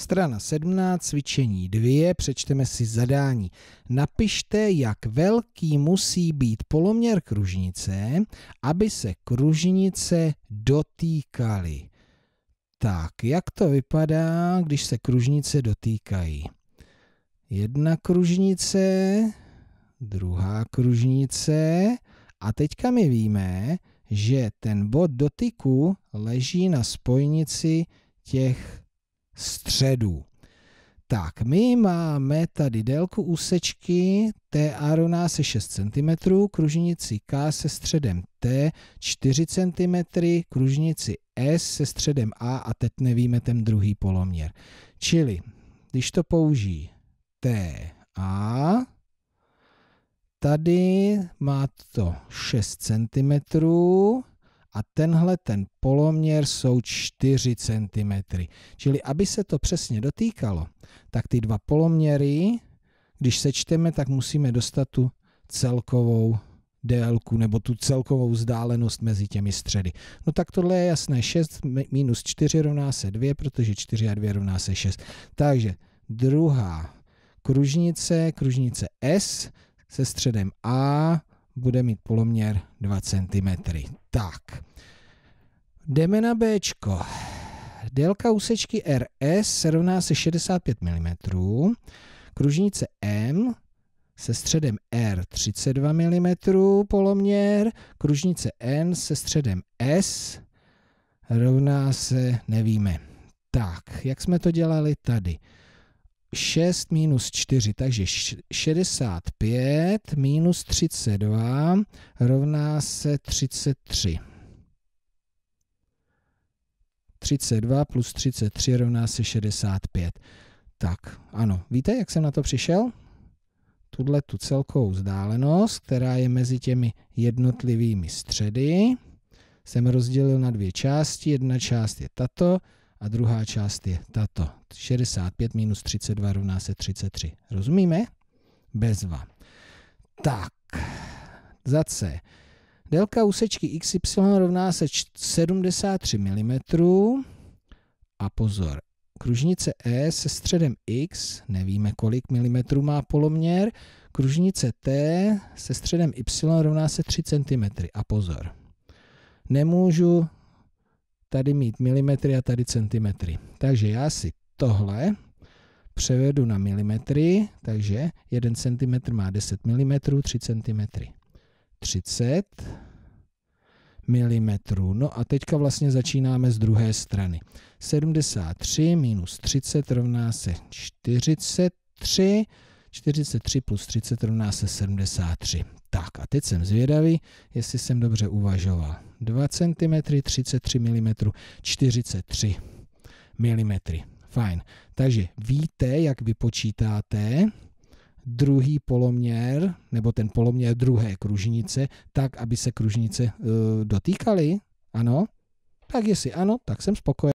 Strana 17, cvičení 2, přečteme si zadání. Napište, jak velký musí být poloměr kružnice, aby se kružnice dotýkaly. Tak, jak to vypadá, když se kružnice dotýkají? Jedna kružnice, druhá kružnice a teďka my víme, že ten bod dotyku leží na spojnici těch Středu. Tak, my máme tady délku úsečky TA rovná se 6 cm, kružnici K se středem T 4 cm, kružnici S se středem A a teď nevíme ten druhý poloměr. Čili, když to použijí TA, tady má to 6 cm, a tenhle ten poloměr jsou 4 cm. Čili aby se to přesně dotýkalo, tak ty dva poloměry, když sečteme, tak musíme dostat tu celkovou délku nebo tu celkovou vzdálenost mezi těmi středy. No tak tohle je jasné, 6 minus 4 rovná se 2, protože 4 a 2 rovná se 6. Takže druhá kružnice, kružnice S se středem A bude mít poloměr 2 cm. Tak, jdeme na B. Délka úsečky RS rovná se 65 mm, kružnice M se středem R 32 mm poloměr, kružnice N se středem S rovná se, nevíme. Tak, jak jsme to dělali tady? 6 minus 4, takže 65 minus 32 rovná se 33. 32 plus 33 rovná se 65. Tak, ano. Víte, jak jsem na to přišel? Tuhle tu celkovou vzdálenost, která je mezi těmi jednotlivými středy, jsem rozdělil na dvě části. Jedna část je tato, a druhá část je tato. 65 minus 32 rovná se 33. Rozumíme? Bezva. Tak, za C. Délka úsečky XY rovná se 73 mm a pozor, kružnice E se středem X, nevíme kolik milimetrů má poloměr, kružnice T se středem Y rovná se 3 cm a pozor, nemůžu tady mít milimetry a tady centimetry. Takže já si tohle převedu na milimetry, takže 1 cm má 10 mm, 3 cm. 30 mm. No a teďka vlastně začínáme z druhé strany. 73 minus 30 rovná se 43. 43 plus 30 rovná se 73. Tak a teď jsem zvědavý, jestli jsem dobře uvažoval. 2 cm, 33 mm, 43 mm. Fajn. Takže víte, jak vypočítáte druhý poloměr, nebo ten poloměr druhé kružnice, tak, aby se kružnice e, dotýkaly? Ano? Tak jestli ano, tak jsem spokojen.